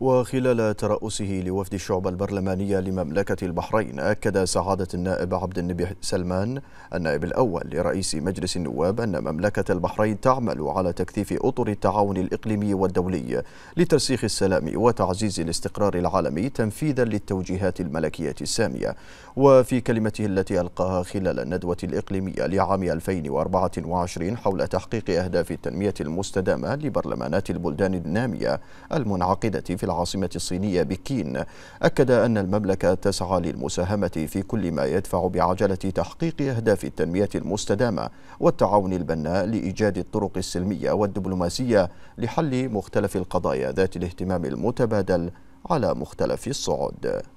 وخلال ترأسه لوفد الشعب البرلمانية لمملكة البحرين أكد سعادة النائب عبد النبي سلمان النائب الأول لرئيس مجلس النواب أن مملكة البحرين تعمل على تكثيف أطر التعاون الإقليمي والدولي لترسيخ السلام وتعزيز الاستقرار العالمي تنفيذا للتوجيهات الملكية السامية وفي كلمته التي ألقاها خلال الندوة الإقليمية لعام 2024 حول تحقيق أهداف التنمية المستدامة لبرلمانات البلدان النامية المنعقدة في في العاصمة الصينية بكين أكد أن المملكة تسعى للمساهمة في كل ما يدفع بعجلة تحقيق أهداف التنمية المستدامة والتعاون البناء لإيجاد الطرق السلمية والدبلوماسية لحل مختلف القضايا ذات الاهتمام المتبادل على مختلف الصعود